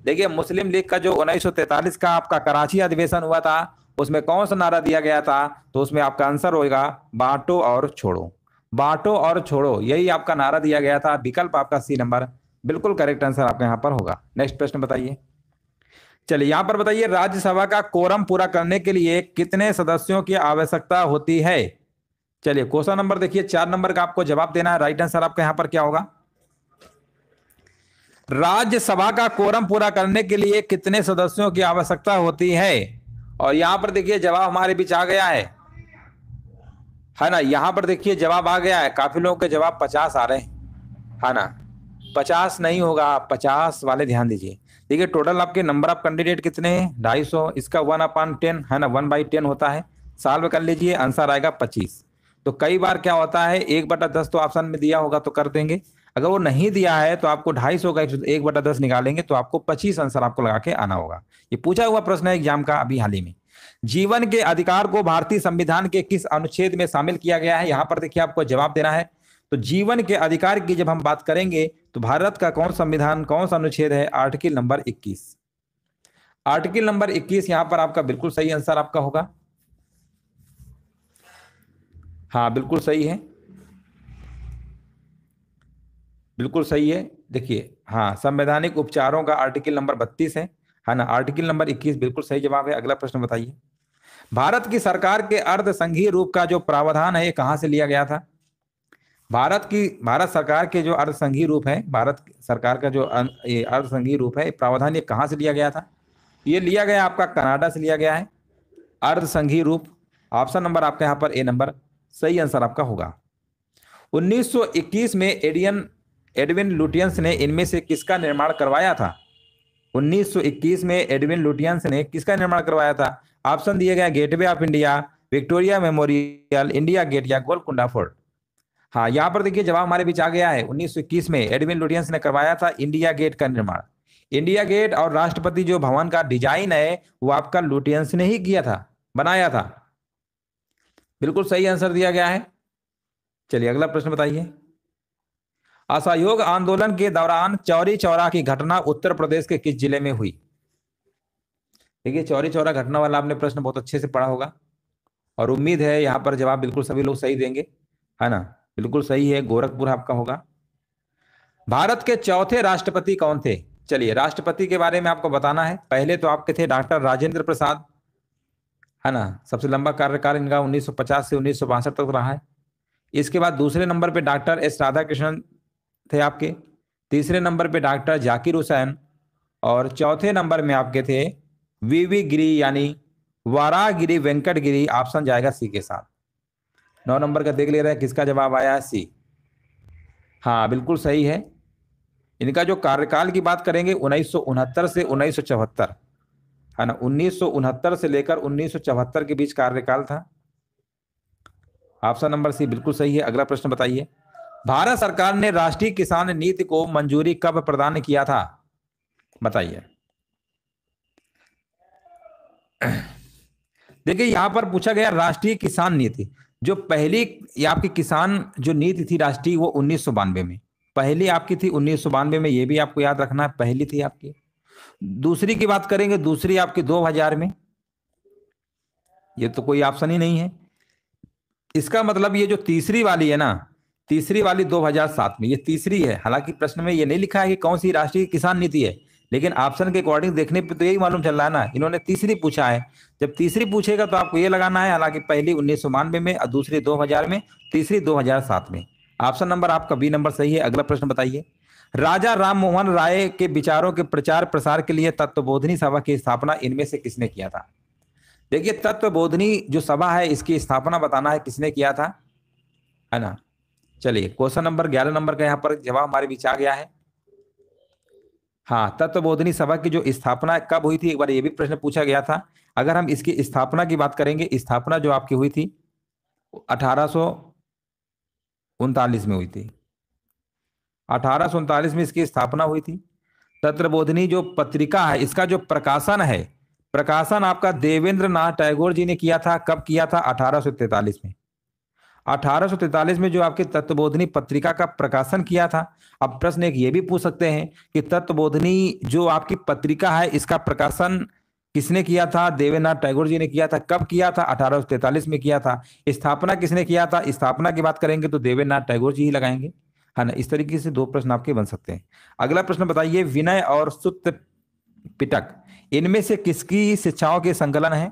[SPEAKER 1] देखिए मुस्लिम लीग का जो 1943 का आपका कराची अधिवेशन हुआ था उसमें कौन सा नारा दिया गया था तो उसमें आपका आंसर होगा बांटो और छोड़ो बांटो और छोड़ो यही आपका नारा दिया गया था विकल्प आपका सी नंबर बिल्कुल करेक्ट आंसर आपके यहाँ पर होगा नेक्स्ट प्रश्न बताइए चलिए यहाँ पर बताइए राज्यसभा का कोरम पूरा करने के लिए कितने सदस्यों की आवश्यकता होती है चलिए क्वेश्चन नंबर देखिए चार नंबर का आपको जवाब देना है राइट आंसर आपके यहाँ पर क्या होगा राज्यसभा का कोरम पूरा करने के लिए कितने सदस्यों की आवश्यकता होती है और यहाँ पर देखिए जवाब हमारे बीच आ गया है है ना यहाँ पर देखिए जवाब आ गया है काफी लोगों के जवाब पचास आ रहे हैं है ना पचास नहीं होगा पचास वाले ध्यान दीजिए देखिए टोटल आपके नंबर ऑफ कैंडिडेट कितने हैं ढाई सौ इसका वन अपॉन टेन है ना वन बाई टेन होता है में कर लीजिए आंसर आएगा पच्चीस तो कई बार क्या होता है एक बटा दस तो ऑप्शन में दिया होगा तो कर देंगे अगर वो नहीं दिया है तो आपको ढाई सौ का एक, एक बटा दस निकालेंगे तो आपको पच्चीस आंसर आपको लगा के आना होगा ये पूछा हुआ प्रश्न है एग्जाम का अभी हाल ही में जीवन के अधिकार को भारतीय संविधान के किस अनुच्छेद में शामिल किया गया है यहाँ पर देखिए आपको जवाब देना है तो जीवन के अधिकार की जब हम बात करेंगे तो भारत का कौन संविधान कौन सा अनुच्छेद है आर्टिकल नंबर इक्कीस आर्टिकल नंबर इक्कीस यहां पर आपका बिल्कुल सही आंसर आपका होगा हाँ बिल्कुल सही है बिल्कुल सही है देखिए हाँ संवैधानिक उपचारों का आर्टिकल नंबर बत्तीस है है हाँ ना आर्टिकल नंबर इक्कीस बिल्कुल सही जवाब है अगला प्रश्न बताइए भारत की सरकार के अर्ध संघीय रूप का जो प्रावधान है ये कहाँ से लिया गया था भारत की भारत सरकार के जो अर्ध संघीय रूप है भारत सरकार का जो अर्ध संघीय रूप है प्रावधान ये कहाँ से लिया गया था ये लिया गया आपका कनाडा से लिया गया है अर्ध संघीय रूप ऑप्शन नंबर आपके यहाँ पर ए नंबर सही आंसर आपका होगा 1921 में एडियन एडविन लुटियंस ने इनमें से किसका निर्माण करवाया था 1921 में एडविन लुटियंस ने किसका निर्माण करवाया था ऑप्शन दिए गए Gateway of India Victoria Memorial India Gate या गोलकुंडा फोर्ट हाँ यहाँ पर देखिए जवाब हमारे बीच आ गया है 1921 में एडविन लुटियंस ने करवाया था इंडिया गेट का निर्माण इंडिया गेट और राष्ट्रपति जो भवन का डिजाइन है वो आपका लुटियंस ने ही किया था बनाया था बिल्कुल सही आंसर दिया गया है चलिए अगला प्रश्न बताइए असहयोग आंदोलन के दौरान चौरी चौरा की घटना उत्तर प्रदेश के किस जिले में हुई देखिए चौरी चौरा घटना वाला आपने प्रश्न बहुत अच्छे से पढ़ा होगा और उम्मीद है यहाँ पर जवाब बिल्कुल सभी लोग सही देंगे है ना बिल्कुल सही है गोरखपुर आपका होगा भारत के चौथे राष्ट्रपति कौन थे चलिए राष्ट्रपति के बारे में आपको बताना है पहले तो आपके थे डॉक्टर राजेंद्र प्रसाद है ना सबसे लंबा कार्यकाल इनका 1950 से उन्नीस तक रहा है इसके बाद दूसरे नंबर पे डॉक्टर एस राधाकृष्णन थे आपके तीसरे नंबर पे डॉक्टर जाकिर हुसैन और चौथे नंबर में आपके थे वीवी गिरी यानी वारागिरी वेंकट गिरी ऑप्शन जाएगा सी के साथ नौ नंबर का देख ले रहे हैं किसका जवाब आया सी हाँ बिल्कुल सही है इनका जो कार्यकाल की बात करेंगे उन्नीस से उन्नीस है ना उन्नीस से लेकर उन्नीस के बीच कार्यकाल था ऑप्शन नंबर सी बिल्कुल सही है अगला प्रश्न बताइए भारत सरकार ने राष्ट्रीय किसान नीति को मंजूरी कब प्रदान किया था बताइए देखिए यहां पर पूछा गया राष्ट्रीय किसान नीति जो पहली आपकी किसान जो नीति थी राष्ट्रीय वो उन्नीस सौ बानवे में पहली आपकी थी उन्नीस सौ बानवे में ये भी आपको याद रखना है पहली थी आपकी दूसरी की बात करेंगे दूसरी आपकी 2000 में ये तो कोई ऑप्शन ही नहीं है इसका मतलब ये जो तीसरी वाली है ना तीसरी वाली 2007 में ये तीसरी है हालांकि प्रश्न में ये नहीं लिखा है कि कौन सी राष्ट्रीय किसान नीति है लेकिन ऑप्शन के अकॉर्डिंग देखने पे तो यही मालूम चल रहा है ना इन्होंने तीसरी पूछा है जब तीसरी पूछेगा तो आपको ये लगाना है हालांकि पहली उन्नीस सौ में, में और दूसरी 2000 में तीसरी 2007 में ऑप्शन नंबर आपका बी नंबर सही है अगला प्रश्न बताइए राजा राम मोहन राय के विचारों के प्रचार प्रसार के लिए तत्वबोधनी सभा की स्थापना इनमें से किसने किया था देखिए तत्वबोधनी जो सभा है इसकी स्थापना बताना है किसने किया था है ना चलिए क्वेश्चन नंबर ग्यारह नंबर का यहाँ पर जवाब हमारे बीच आ गया है हाँ तत्वबोधनी सभा की जो स्थापना कब हुई थी एक बार ये भी प्रश्न पूछा गया था अगर हम इसकी स्थापना की बात करेंगे स्थापना जो आपकी हुई थी अठारह में हुई थी अठारह में इसकी स्थापना हुई थी तत्वबोधनी जो पत्रिका है इसका जो प्रकाशन है प्रकाशन आपका देवेंद्र नाथ टैगोर जी ने किया था कब किया था अठारह में 1843 में जो आपके तत्वबोधनी पत्रिका का प्रकाशन किया था अब प्रश्न एक ये भी पूछ सकते हैं कि तत्वबोधनी जो आपकी पत्रिका है इसका प्रकाशन किसने किया था देवेंद्रनाथ टैगोर जी ने किया था कब किया था 1843 में किया था स्थापना किसने किया था स्थापना की बात करेंगे तो देवेंद्रनाथ टैगोर जी ही लगाएंगे है ना इस तरीके से दो प्रश्न आपके बन सकते हैं अगला प्रश्न बताइए विनय और सुत पिटक इनमें से किसकी शिक्षाओं के संकलन है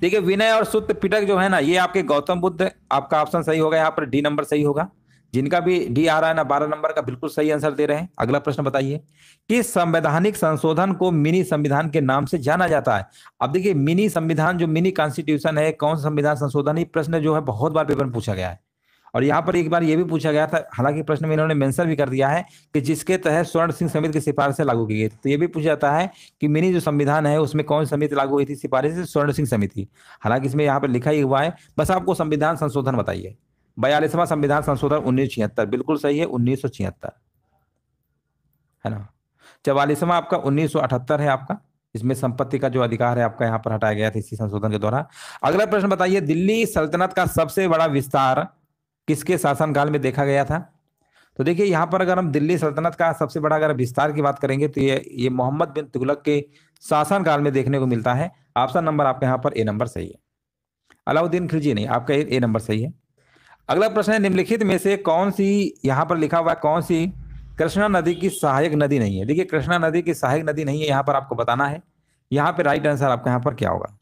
[SPEAKER 1] देखिए विनय और सुत पिटक जो है ना ये आपके गौतम बुद्ध आपका ऑप्शन सही होगा यहाँ पर डी नंबर सही होगा जिनका भी डी आ रहा है ना बारह नंबर का बिल्कुल सही आंसर दे रहे हैं अगला प्रश्न बताइए कि संवैधानिक संशोधन को मिनी संविधान के नाम से जाना जाता है अब देखिए मिनी संविधान जो मिनी कॉन्स्टिट्यूशन है कौन संविधान संशोधन ये प्रश्न जो है बहुत बार पेपर में पूछा गया है और यहाँ पर एक बार यह भी पूछा गया था हालांकि प्रश्न में इन्होंने मेंशन भी कर दिया है कि जिसके तहत स्वर्ण सिंह समिति की सिफारिशें लागू की गई तो ये भी पूछा जाता है कि मिनी जो संविधान है उसमें कौन समिति लागू हुई थी सिफारिश स्वर्ण सिंह समिति हालांकि इसमें यहाँ पर लिखा ही हुआ है बस आपको संविधान संशोधन बताइए बयालीसवां संविधान संशोधन उन्नीस छिहत्तर बिल्कुल सही है उन्नीस सौ छिहत्तर है ना चवालीसवां आपका उन्नीस सौ अठहत्तर है आपका इसमें संपत्ति का जो अधिकार है आपका यहाँ पर हटाया गया था इसी संशोधन के द्वारा अगला प्रश्न बताइए दिल्ली सल्तनत का सबसे बड़ा विस्तार किसके शासनकाल में देखा गया था तो देखिए यहाँ पर अगर हम दिल्ली सल्तनत का सबसे बड़ा अगर विस्तार की बात करेंगे तो ये ये मोहम्मद बिन तुगलक के शासनकाल में देखने को मिलता है ऑप्शन नंबर आपके यहाँ पर ए नंबर सही है अलाउद्दीन खिलजी नहीं आपका ए नंबर सही है अगला प्रश्न है निम्नलिखित में से कौन सी यहाँ पर लिखा हुआ है कौन सी कृष्णा नदी की सहायक नदी नहीं है देखिए कृष्णा नदी की सहायक नदी नहीं है यहाँ पर आपको बताना है यहाँ पे राइट आंसर आपके यहाँ पर क्या होगा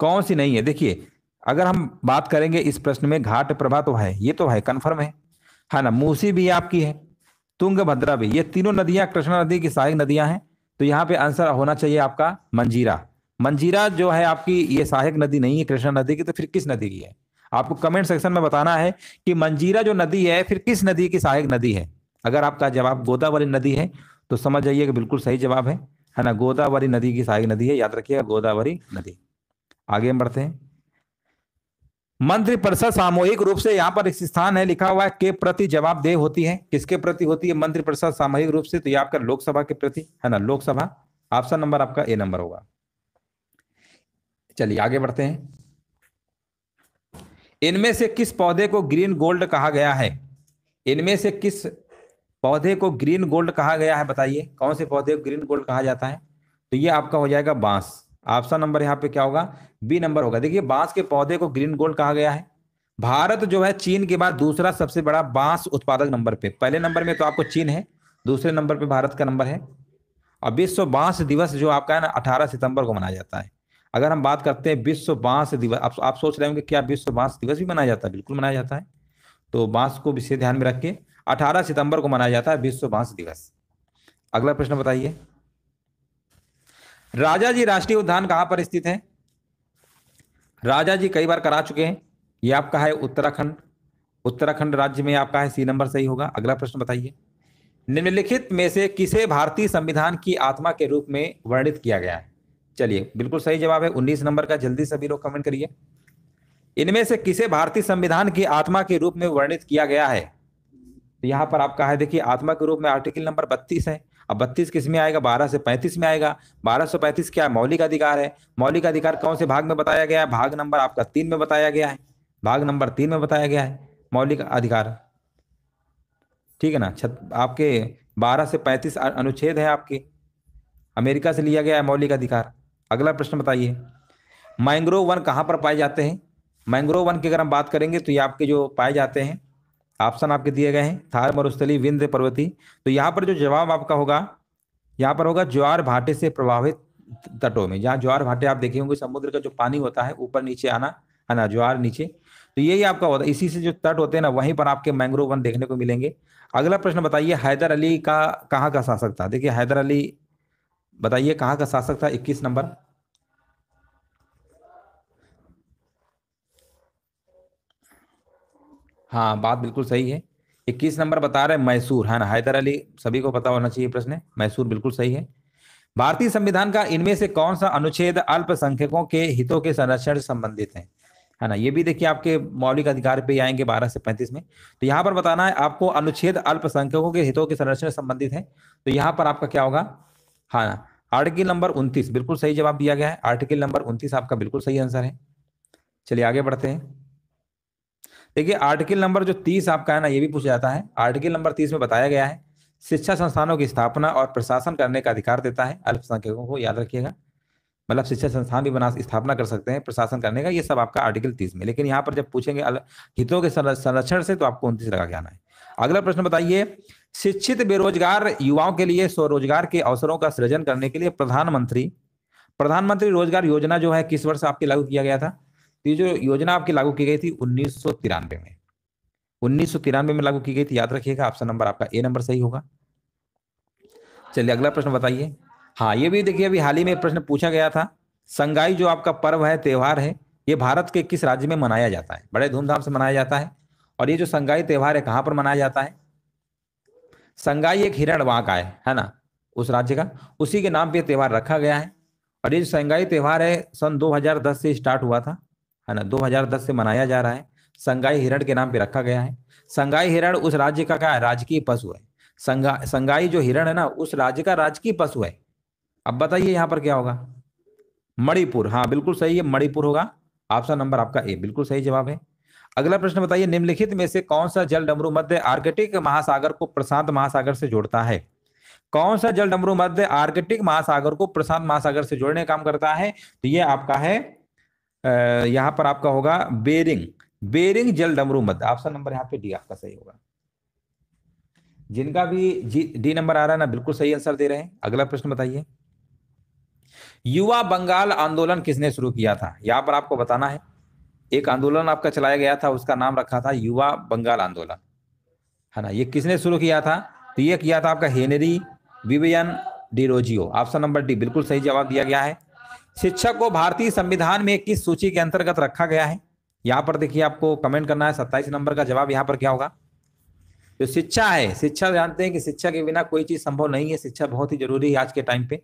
[SPEAKER 1] कौन सी नहीं है देखिए अगर हम बात करेंगे इस प्रश्न में घाट प्रभा तो है ये तो है कन्फर्म है है हाँ ना मूसी भी आपकी है तुंग भद्रा भी ये तीनों नदियां कृष्णा नदी की सहायक नदियां हैं तो यहाँ पे आंसर होना चाहिए आपका मंजीरा मंजीरा जो है आपकी ये सहायक नदी नहीं है कृष्णा नदी की तो फिर किस नदी की है आपको कमेंट सेक्शन में बताना है कि मंजीरा जो नदी है फिर किस नदी की सहायक नदी है अगर आपका जवाब गोदावरी नदी है तो समझ जाइए कि बिल्कुल सही जवाब है है हाँ ना गोदावरी नदी की सहायक नदी है याद रखिएगा गोदावरी नदी आगे हम बढ़ते हैं मंत्रिपरिषद सामूहिक रूप से यहां पर एक स्थान है लिखा हुआ है के प्रति जवाबदेह होती है किसके प्रति होती है मंत्रिपरिषद सामूहिक रूप से तो ये आपका लोकसभा के प्रति है ना लोकसभा ऑप्शन नंबर आपका ए नंबर होगा चलिए आगे बढ़ते हैं इनमें से किस पौधे को ग्रीन गोल्ड कहा गया है इनमें से किस पौधे को ग्रीन गोल्ड कहा गया है बताइए कौन से पौधे को ग्रीन गोल्ड कहा जाता है तो ये आपका हो जाएगा बांस ऑप्शन नंबर यहाँ पे क्या होगा बी नंबर होगा देखिए बांस के पौधे को ग्रीन गोल्ड कहा गया है भारत जो है चीन के बाद दूसरा सबसे बड़ा बांस उत्पादक नंबर पे पहले नंबर में तो आपको चीन है दूसरे नंबर पे भारत का नंबर है और विश्व बांस दिवस जो आपका है ना अठारह सितंबर को मनाया जाता है अगर हम बात करते हैं विश्व बांस दिवस आप, आप सोच रहे होंगे क्या विश्व बांस दिवस भी मनाया जाता है बिल्कुल मनाया जाता है तो बांस को विशेष ध्यान में रख के अठारह सितंबर को मनाया जाता है विश्व बांस दिवस अगला प्रश्न बताइए राजा जी राष्ट्रीय उद्यान कहाँ पर स्थित है राजा जी कई बार करा चुके हैं ये आपका है उत्तराखंड उत्तराखंड राज्य में आपका है सी नंबर सही होगा अगला प्रश्न बताइए निम्नलिखित में से किसे भारतीय संविधान की आत्मा के रूप में वर्णित किया गया है चलिए बिल्कुल सही जवाब है उन्नीस नंबर का जल्दी सभी लोग कमेंट करिए इनमें से किसे भारतीय संविधान की आत्मा के रूप में वर्णित किया गया है तो यहां पर आपका है देखिए आत्मा के रूप में आर्टिकल नंबर बत्तीस है अब बत्तीस किस में आएगा बारह से पैंतीस में आएगा बारह सौ पैंतीस क्या मौलिक अधिकार है मौलिक अधिकार कौन से भाग में बताया गया है भाग नंबर आपका तीन में बताया गया है भाग नंबर तीन में बताया गया है मौलिक अधिकार ठीक है ना छत आपके बारह से पैंतीस अनुच्छेद है आपके अमेरिका से लिया गया है मौलिक अधिकार अगला प्रश्न बताइए मैंग्रोव वन कहाँ पर पाए जाते हैं मैंग्रोव वन की अगर हम बात करेंगे तो ये आपके जो पाए जाते हैं ऑप्शन आपके दिए गए हैं थार मरुस्थली विंध्य पर्वती तो यहाँ पर जो जवाब आपका होगा यहाँ पर होगा ज्वार भाटे से प्रभावित तटों में जहाँ ज्वार भाटे आप देखे होंगे समुद्र का जो पानी होता है ऊपर नीचे आना है ना ज्वार नीचे तो यही आपका होता है इसी से जो तट होते हैं ना वहीं पर आपके मैंग्रोव वन देखने को मिलेंगे अगला प्रश्न बताइए हैदर अली का कहाँ का शासक था देखिए हैदर अली बताइए कहाँ का शासक था इक्कीस नंबर हाँ बात बिल्कुल सही है इक्कीस नंबर बता रहे मैसूर है ना हैदर अली सभी को पता होना चाहिए प्रश्न मैसूर बिल्कुल सही है भारतीय संविधान का इनमें से कौन सा अनुच्छेद अल्पसंख्यकों के हितों के संरक्षण से संबंधित है है ना ये भी देखिए आपके मौलिक अधिकार पे आएंगे 12 से 35 में तो यहाँ पर बताना है आपको अनुच्छेद अल्पसंख्यकों के हितों के संरक्षण से संबंधित है तो यहाँ पर आपका क्या होगा हाँ ना आर्टिकल नंबर उनतीस बिल्कुल सही जवाब दिया गया है आर्टिकल नंबर उन्तीस आपका बिल्कुल सही आंसर है चलिए आगे बढ़ते हैं देखिए आर्टिकल नंबर जो तीस आपका है ना ये भी पूछा जाता है आर्टिकल नंबर तीस में बताया गया है शिक्षा संस्थानों की स्थापना और प्रशासन करने का अधिकार देता है अल्पसंख्यकों को याद रखिएगा मतलब शिक्षा संस्थान भी बना स्थापना कर सकते हैं प्रशासन करने का ये सब आपका आर्टिकल तीस में लेकिन यहाँ पर जब पूछेंगे हितों के संरक्षण से तो आपको उनतीस लगा के आना है अगला प्रश्न बताइए शिक्षित बेरोजगार युवाओं के लिए स्वरोजगार के अवसरों का सृजन करने के लिए प्रधानमंत्री प्रधानमंत्री रोजगार योजना जो है किस वर्ष आपके लागू किया गया था तो ये जो योजना आपकी लागू की गई थी उन्नीस में उन्नीस में लागू की गई थी याद रखिएगा ऑप्शन नंबर आपका ए नंबर सही होगा चलिए अगला प्रश्न बताइए हाँ ये भी देखिए अभी हाल ही में प्रश्न पूछा गया था संगाई जो आपका पर्व है त्यौहार है ये भारत के किस राज्य में मनाया जाता है बड़े धूमधाम से मनाया जाता है और ये जो संगाई त्यौहार है कहाँ पर मनाया जाता है संगाई एक हिरण वहां का है ना उस राज्य का उसी के नाम पर त्यौहार रखा गया है और ये जो संगाई त्यौहार है सन 2010 से स्टार्ट हुआ था है ना 2010 से मनाया जा रहा है संगाई हिरण के नाम पे रखा गया है संगाई हिरण उस राज्य का क्या है राजकीय पशु है संगा संगाई जो हिरण है ना उस राज्य का राजकीय पशु है अब बताइए यहाँ पर क्या होगा मणिपुर हाँ बिल्कुल सही है मणिपुर होगा ऑप्शन नंबर आपका ए बिल्कुल सही जवाब है अगला प्रश्न बताइए निम्नलिखित में से कौन सा जल डमरू मध्य आर्कटिक महासागर को प्रशांत महासागर से जोड़ता है कौन सा जल डमरू मध्य आर्कटिक महासागर को प्रशांत महासागर से जोड़ने का काम करता है तो ये आपका है यहाँ पर आपका होगा बेरिंग बेरिंग जल डमरू मध्य ऑप्शन नंबर यहाँ पे डी आपका सही होगा जिनका भी जी डी नंबर आ रहा है ना बिल्कुल सही आंसर दे रहे हैं अगला प्रश्न बताइए युवा बंगाल आंदोलन किसने शुरू किया था यहां पर आपको बताना है एक आंदोलन आपका चलाया गया था उसका नाम रखा था युवा बंगाल आंदोलन है ना ये किसने शुरू किया था तो ये किया था आपका Henry Vivian Derozio option number D बिल्कुल सही जवाब दिया गया है शिक्षा को भारतीय संविधान में किस सूची के अंतर्गत रखा गया है यहाँ पर देखिए आपको कमेंट करना है सत्ताईस नंबर का जवाब यहाँ पर क्या होगा जो शिक्षा है शिक्षा जानते हैं कि शिक्षा के बिना कोई चीज संभव नहीं है शिक्षा बहुत ही जरूरी है आज के टाइम पे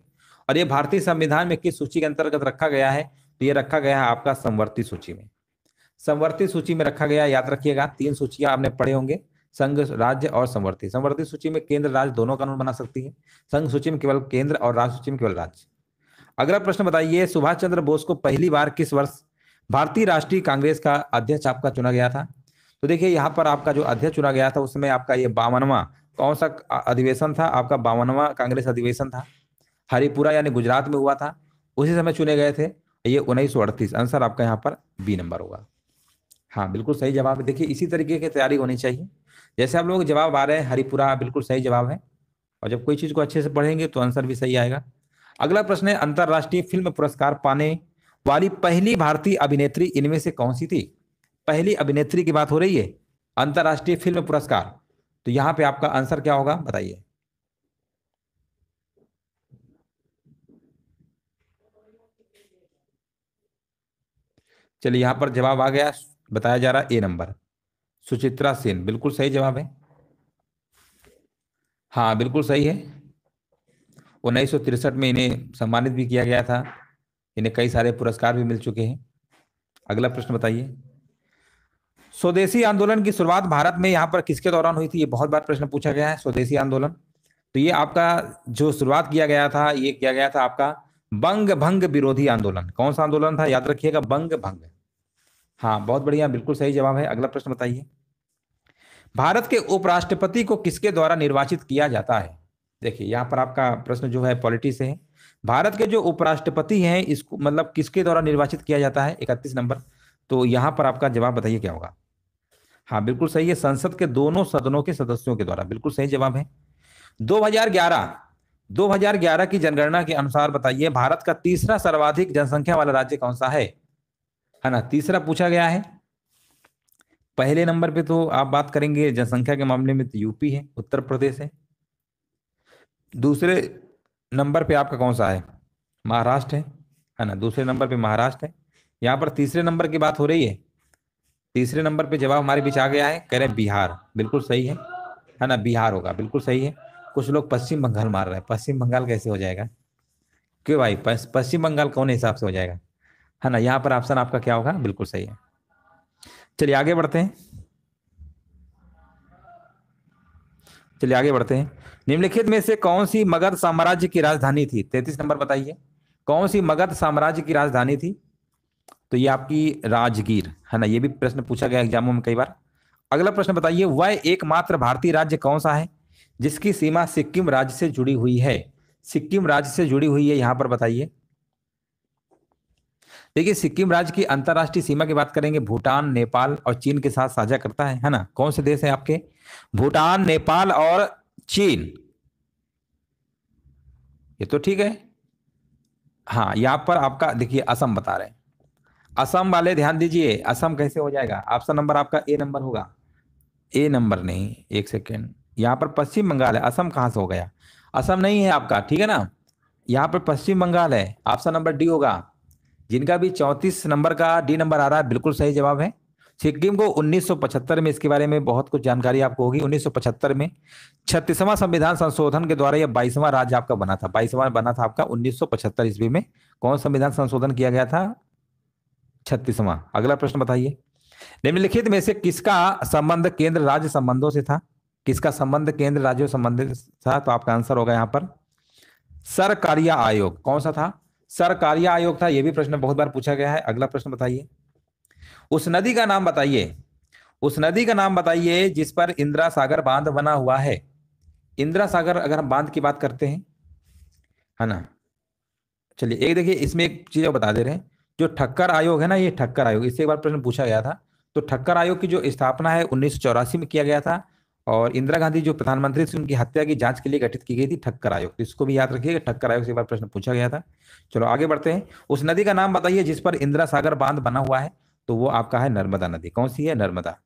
[SPEAKER 1] और ये भारतीय संविधान में किस सूची के अंतर्गत रखा गया है तो ये रखा गया है आपका संवर्ती सूची में संवर्ती सूची में रखा गया याद रखिएगा तीन सूचियां आपने पढ़े होंगे संघ राज्य और संवर्ती संवर्ती सूची में केंद्र राज्य दोनों कानून बना सकती है संघ सूची में केवल केंद्र और राज्य सूची में केवल राज्य अगला प्रश्न बताइए सुभाष चंद्र बोस को पहली बार किस वर्ष भारतीय राष्ट्रीय कांग्रेस का अध्यक्ष आपका चुना गया था तो देखिए यहाँ पर आपका जो अध्यक्ष चुना गया था उसमें आपका ये बावनवा कौन सा अधिवेशन था आपका बावनवा कांग्रेस अधिवेशन था हरिपुरा यानी गुजरात में हुआ था उसी समय चुने गए थे ये उन्नीस आंसर आपका यहाँ पर बी नंबर होगा हाँ बिल्कुल सही जवाब है देखिए इसी तरीके की तैयारी होनी चाहिए जैसे आप लोग जवाब आ रहे हैं हरिपुरा बिल्कुल सही जवाब है और जब कोई चीज़ को अच्छे से पढ़ेंगे तो आंसर भी सही आएगा अगला प्रश्न है अंतरराष्ट्रीय फिल्म पुरस्कार पाने वाली पहली भारतीय अभिनेत्री इनमें से कौन सी थी पहली अभिनेत्री की बात हो रही है अंतरराष्ट्रीय फिल्म पुरस्कार तो यहां पे आपका आंसर क्या होगा बताइए चलिए यहां पर जवाब आ गया बताया जा रहा ए नंबर सुचित्रा सेन बिल्कुल सही जवाब है हाँ बिल्कुल सही है उन्नीस में इन्हें सम्मानित भी किया गया था इन्हें कई सारे पुरस्कार भी मिल चुके हैं अगला प्रश्न बताइए स्वदेशी आंदोलन की शुरुआत भारत में यहाँ पर किसके दौरान हुई थी ये बहुत बार प्रश्न पूछा गया है स्वदेशी आंदोलन तो ये आपका जो शुरुआत किया गया था ये किया गया था आपका बंग भंग विरोधी आंदोलन कौन सा आंदोलन था याद रखिएगा बंग भंग हाँ बहुत बढ़िया बिल्कुल सही जवाब है अगला प्रश्न बताइए भारत के उपराष्ट्रपति को किसके द्वारा निर्वाचित किया जाता है देखिए यहाँ पर आपका प्रश्न जो है पॉलिटी से है भारत के जो उपराष्ट्रपति हैं इसको मतलब किसके द्वारा निर्वाचित किया जाता है इकतीस नंबर तो यहाँ पर आपका जवाब बताइए क्या होगा हाँ बिल्कुल सही है संसद के दोनों सदनों के सदस्यों के द्वारा बिल्कुल सही जवाब है 2011 2011 की जनगणना के अनुसार बताइए भारत का तीसरा सर्वाधिक जनसंख्या वाला राज्य कौन सा है है ना तीसरा पूछा गया है पहले नंबर पे तो आप बात करेंगे जनसंख्या के मामले में तो यूपी है उत्तर प्रदेश है दूसरे नंबर पे आपका कौन सा है महाराष्ट्र है है ना दूसरे नंबर पे महाराष्ट्र है यहाँ पर तीसरे नंबर की बात हो रही है तीसरे नंबर पे जवाब हमारे बीच आ गया है कह रहे हैं बिहार बिल्कुल सही है है ना बिहार होगा बिल्कुल सही है कुछ लोग पश्चिम बंगाल मार रहे हैं पश्चिम बंगाल कैसे हो जाएगा क्यों भाई पश्चिम बंगाल कौन हिसाब से हो जाएगा है ना यहाँ पर ऑप्शन आपका क्या होगा बिल्कुल सही है चलिए आगे बढ़ते हैं चलिए आगे बढ़ते हैं निम्नलिखित में से कौन सी मगध साम्राज्य की राजधानी थी तैतीस नंबर बताइए कौन सी मगध साम्राज्य की राजधानी थी तो ये आपकी राजगीर है ना ये भी प्रश्न पूछा गया एग्जामों में कई बार अगला प्रश्न बताइए वह एकमात्र भारतीय राज्य कौन सा है जिसकी सीमा सिक्किम राज्य से जुड़ी हुई है सिक्किम राज्य से जुड़ी हुई है यहाँ पर बताइए देखिए सिक्किम राज्य की अंतर्राष्ट्रीय सीमा की बात करेंगे भूटान नेपाल और चीन के साथ साझा करता है है ना कौन से देश है आपके भूटान नेपाल और चीन ये तो ठीक है हाँ यहां पर आपका देखिए असम बता रहे हैं असम वाले ध्यान दीजिए असम कैसे हो जाएगा ऑप्शन नंबर आपका ए नंबर होगा ए नंबर नहीं एक सेकेंड यहाँ पर पश्चिम बंगाल है असम कहाँ से हो गया असम नहीं है आपका ठीक है ना यहाँ पर पश्चिम बंगाल है ऑप्शन नंबर डी होगा जिनका भी चौंतीस नंबर का डी नंबर आ रहा है बिल्कुल सही जवाब है सिक्किम को 1975 में इसके बारे में बहुत कुछ जानकारी आपको होगी 1975 में छत्तीसवां संविधान संशोधन के द्वारा यह बाईसवां राज्य आपका बना था बाईसवां बना था आपका 1975 ईस्वी में कौन संविधान संशोधन किया गया था छत्तीसवां अगला प्रश्न बताइए निम्नलिखित में से किसका संबंध केंद्र राज्य संबंधों से था किसका संबंध केंद्र राज्यों संबंधित था तो आपका आंसर होगा यहाँ पर सरकारिया आयोग कौन सा था सर कार्य आयोग था यह भी प्रश्न बहुत बार पूछा गया है अगला प्रश्न बताइए उस नदी का नाम बताइए उस नदी का नाम बताइए जिस पर इंदिरा सागर बांध बना हुआ है इंदिरा सागर अगर हम बांध की बात करते हैं है ना चलिए एक देखिए इसमें एक चीज बता दे रहे हैं जो ठक्कर आयोग है ना ये ठक्कर आयोग इससे एक बार प्रश्न पूछा गया था तो ठक्कर आयोग की जो स्थापना है उन्नीस में किया गया था और इंदिरा गांधी जो प्रधानमंत्री थी उनकी हत्या की जांच के लिए गठित की गई थी ठक्कर आयोग तो इसको भी याद रखिएगा ठक्कर आयोग से एक बार प्रश्न पूछा गया था चलो आगे बढ़ते हैं उस नदी का नाम बताइए जिस पर इंदिरा सागर बांध बना हुआ है तो वो आपका है नर्मदा नदी कौन सी है नर्मदा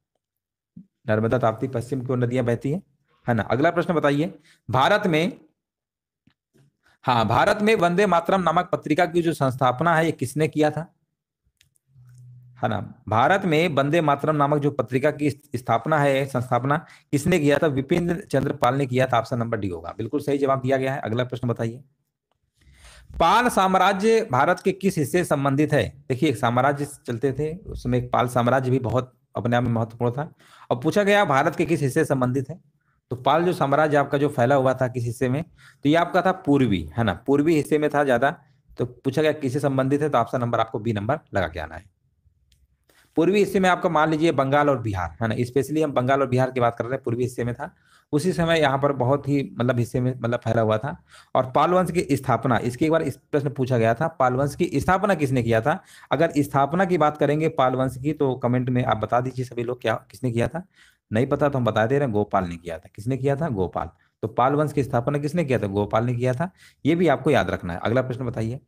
[SPEAKER 1] नर्मदा ताप्ती तो पश्चिम की ओर नदियां बहती है है ना अगला प्रश्न बताइए भारत में हाँ भारत में वंदे मातरम नामक पत्रिका की जो संस्थापना है ये किसने किया था है ना भारत में बंदे मातरम नामक जो पत्रिका की स्थापना है संस्थापना किसने किया था विपिन चंद्र पाल ने किया था ऑप्शन नंबर डी होगा बिल्कुल सही जवाब दिया गया है अगला प्रश्न बताइए पाल साम्राज्य भारत के किस हिस्से संबंधित है देखिए एक साम्राज्य चलते थे उसमें एक पाल साम्राज्य भी बहुत अपने आप में महत्वपूर्ण था और पूछा गया भारत के किस हिस्से संबंधित है तो पाल जो साम्राज्य आपका जो फैला हुआ था किस हिस्से में तो ये आपका था पूर्वी है ना पूर्वी हिस्से में था ज्यादा तो पूछा गया किससे संबंधित है तो आपका नंबर आपको बी नंबर लगा के आना है पूर्वी हिस्से में आपका मान लीजिए बंगाल और बिहार है ना स्पेशली हम बंगाल और बिहार की बात कर रहे हैं पूर्वी हिस्से में था उसी समय यहाँ पर बहुत ही मतलब हिस्से में मतलब फैला हुआ था और पालवंश की स्थापना इसके एक बार इस प्रश्न पूछा गया था पालवंश की स्थापना किसने किया था अगर स्थापना की बात करेंगे पालवंश की तो कमेंट में आप बता दीजिए सभी लोग क्या किसने किया था नहीं पता तो हम बता दे रहे हैं गोपाल ने किया था किसने किया था गोपाल तो पाल वंश की स्थापना किसने किया था गोपाल ने किया था ये भी आपको याद रखना है अगला प्रश्न बताइए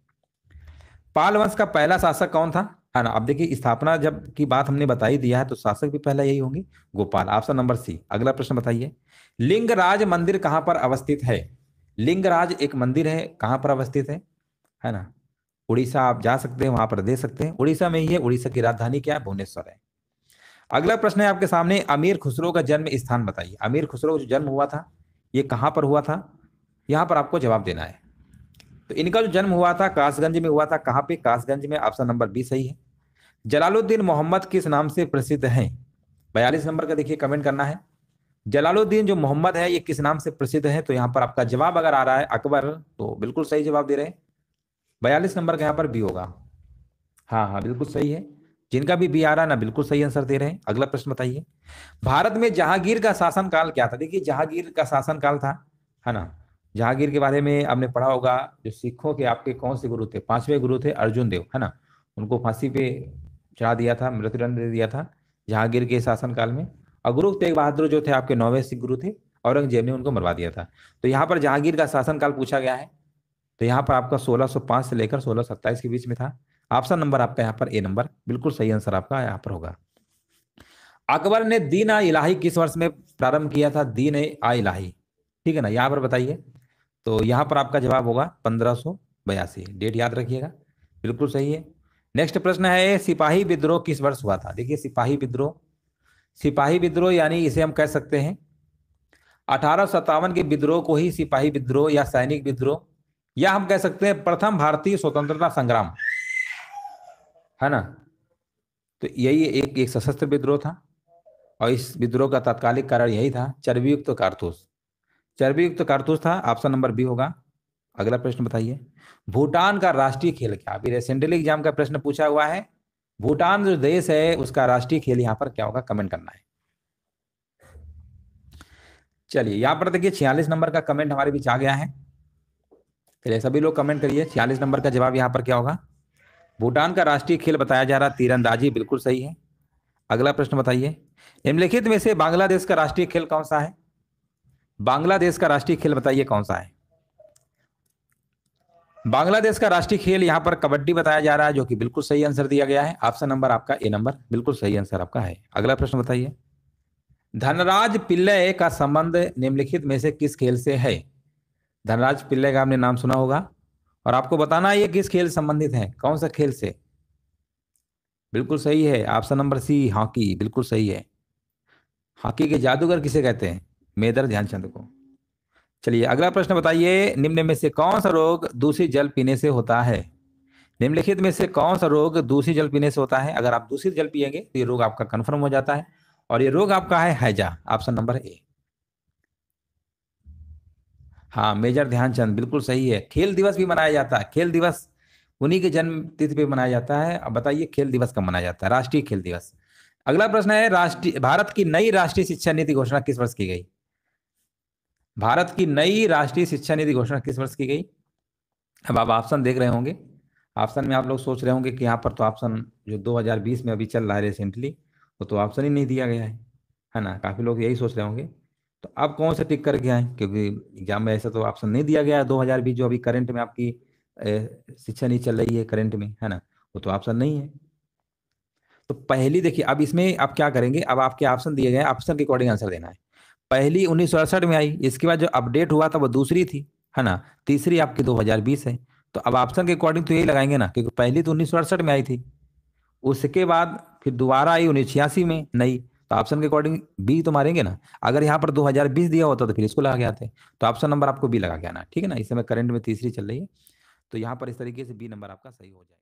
[SPEAKER 1] पाल वंश का पहला शासक कौन था है हाँ ना अब देखिए स्थापना जब की बात हमने बताई दिया है तो शासक भी पहला यही होंगे गोपाल ऑप्शन नंबर सी अगला प्रश्न बताइए लिंगराज मंदिर कहाँ पर अवस्थित है लिंगराज एक मंदिर है कहाँ पर अवस्थित है है ना उड़ीसा आप जा सकते हैं वहां पर दे सकते हैं उड़ीसा में ही है उड़ीसा की राजधानी क्या है भुवनेश्वर है अगला प्रश्न है आपके सामने अमीर खुसरो का जन्म स्थान बताइए अमीर खुसरो का जो जन्म हुआ था ये कहाँ पर हुआ था यहाँ पर आपको जवाब देना है तो इनका जो जन्म हुआ था कासगंज में हुआ था कहाँ पे कासगंज में ऑप्शन नंबर बी सही है जलालुद्दीन मोहम्मद किस नाम से प्रसिद्ध हैं बयालीस नंबर का देखिए कमेंट करना है जलालुद्दीन जो मोहम्मद है ये किस नाम से प्रसिद्ध है तो यहाँ पर आपका जवाब अगर आ रहा है अकबर तो बिल्कुल सही जवाब दे रहे हैं बयालीस नंबर का यहाँ पर बी होगा हाँ हाँ बिल्कुल सही है जिनका भी बी आ रहा है ना बिल्कुल सही आंसर दे रहे हैं अगला प्रश्न बताइए भारत में जहांगीर का शासन काल क्या था देखिए जहांगीर का शासन काल था है ना जहांगीर के बारे में आपने पढ़ा होगा जो सिखों के आपके कौन से गुरु थे पांचवें गुरु थे अर्जुन देव है ना उनको फांसी पे चढ़ा दिया था मृत्युदंड दे दिया था जहांगीर के शासनकाल में और गुरु तेग बहादुर जो थे आपके नौवे सिख गुरु थे औरंगजेब ने उनको मरवा दिया था तो यहाँ पर जहांगीर का शासनकाल पूछा गया है तो यहाँ पर आपका 1605 से लेकर 1627 के बीच में था ऑप्शन नंबर आपका यहाँ पर ए नंबर बिल्कुल सही आंसर आपका यहाँ पर होगा अकबर ने दीन आ इलाही किस वर्ष में प्रारंभ किया था दीन आ इलाही ठीक है ना यहाँ पर बताइए तो यहाँ पर आपका जवाब होगा पंद्रह बयासी डेट याद रखिएगा बिल्कुल सही है नेक्स्ट प्रश्न है सिपाही विद्रोह किस वर्ष हुआ था देखिए सिपाही विद्रोह सिपाही विद्रोह यानी इसे हम कह सकते हैं अठारह के विद्रोह को ही सिपाही विद्रोह या सैनिक विद्रोह या हम कह सकते हैं प्रथम भारतीय स्वतंत्रता संग्राम है ना तो यही एक एक सशस्त्र विद्रोह था और इस विद्रोह का तात्कालिक कारण यही था चर्बीयुक्त कारतूस चर्बीयुक्त कारतूस था ऑप्शन नंबर बी होगा अगला प्रश्न बताइए भूटान का राष्ट्रीय खेल क्या अभी रेसेंटली एग्जाम का प्रश्न पूछा हुआ है भूटान जो देश है उसका राष्ट्रीय खेल यहाँ पर क्या होगा कमेंट करना है चलिए यहाँ पर देखिए छियालीस नंबर का कमेंट हमारे बीच आ गया है चलिए सभी लोग कमेंट करिए छियालीस नंबर का जवाब यहाँ पर क्या होगा भूटान का राष्ट्रीय खेल बताया जा रहा तीरंदाजी बिल्कुल सही है अगला प्रश्न बताइए निम्नलिखित में से बांग्लादेश का राष्ट्रीय खेल कौन सा है बांग्लादेश का राष्ट्रीय खेल बताइए कौन सा है बांग्लादेश का राष्ट्रीय खेल यहाँ पर कबड्डी बताया जा रहा है जो कि बिल्कुल सही आंसर दिया गया है ऑप्शन नंबर आपका ए नंबर बिल्कुल सही आंसर आपका है अगला प्रश्न बताइए धनराज पिल्लय का संबंध निम्नलिखित में से किस खेल से है धनराज पिल्लय का आपने नाम सुना होगा और आपको बताना है ये किस खेल संबंधित है कौन सा खेल से बिल्कुल सही है ऑप्शन नंबर सी हॉकी बिल्कुल सही है हॉकी के जादूगर किसे कहते हैं मेदर ध्यानचंद को चलिए अगला प्रश्न बताइए निम्न में से कौन सा रोग दूषित जल पीने से होता है निम्नलिखित में से कौन सा रोग दूषित जल पीने से होता है अगर आप दूषित जल पिएंगे तो ये रोग आपका कन्फर्म हो जाता है और ये रोग आपका है हैजा ऑप्शन नंबर ए हाँ मेजर ध्यानचंद बिल्कुल सही है खेल दिवस भी मनाया जाता है खेल दिवस उन्हीं के जन्म तिथि पे मनाया जाता है अब बताइए खेल दिवस कब मनाया जाता है राष्ट्रीय खेल दिवस अगला प्रश्न है राष्ट्रीय भारत की नई राष्ट्रीय शिक्षा नीति घोषणा किस वर्ष की गई भारत की नई राष्ट्रीय शिक्षा नीति घोषणा किस वर्ष की गई अब आप ऑप्शन देख रहे होंगे ऑप्शन में आप लोग सोच रहे होंगे कि यहाँ पर तो ऑप्शन जो 2020 में अभी चल रहा है रिसेंटली वो तो ऑप्शन ही नहीं दिया गया है है ना काफ़ी लोग यही सोच रहे होंगे तो अब कौन से टिक करके आए क्योंकि एग्जाम में ऐसा तो ऑप्शन नहीं दिया गया है दो जो अभी करंट में आपकी शिक्षा नीति चल रही है करंट में है ना वो तो ऑप्शन नहीं है तो पहली देखिए अब इसमें आप क्या करेंगे अब आपके ऑप्शन दिए गए ऑप्शन के अकॉर्डिंग आंसर देना है पहली उन्नीस में आई इसके बाद जो अपडेट हुआ था वो दूसरी थी है ना तीसरी आपकी 2020 है तो अब ऑप्शन के अकॉर्डिंग तो यही लगाएंगे ना क्योंकि पहली तो उन्नीस में आई थी उसके बाद फिर दोबारा आई उन्नीस छियासी में नई तो ऑप्शन के अकॉर्डिंग बी तो मारेंगे ना अगर यहाँ पर 2020 दिया होता तो फिर इसको लगा गया थे तो ऑप्शन नंबर आपको बी लगा गया ना ठीक है ना इस समय करंट में तीसरी चल रही है तो यहाँ पर इस तरीके से बी नंबर आपका सही हो जाएगा